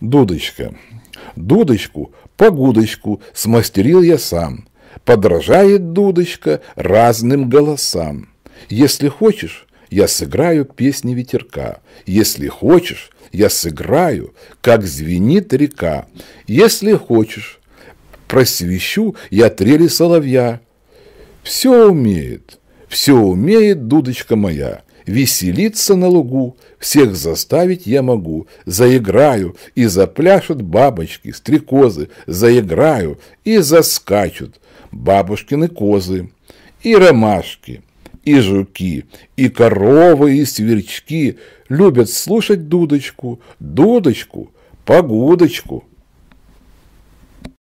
Дудочка. Дудочку, погудочку смастерил я сам. Подражает дудочка разным голосам. Если хочешь, я сыграю песни ветерка. Если хочешь, я сыграю, как звенит река. Если хочешь, просвещу я трели соловья. Все умеет, все умеет дудочка моя, веселиться на лугу, всех заставить я могу, заиграю, и запляшут бабочки, стрекозы, заиграю, и заскачут бабушкины козы, и ромашки, и жуки, и коровы, и сверчки любят слушать дудочку, дудочку, погудочку.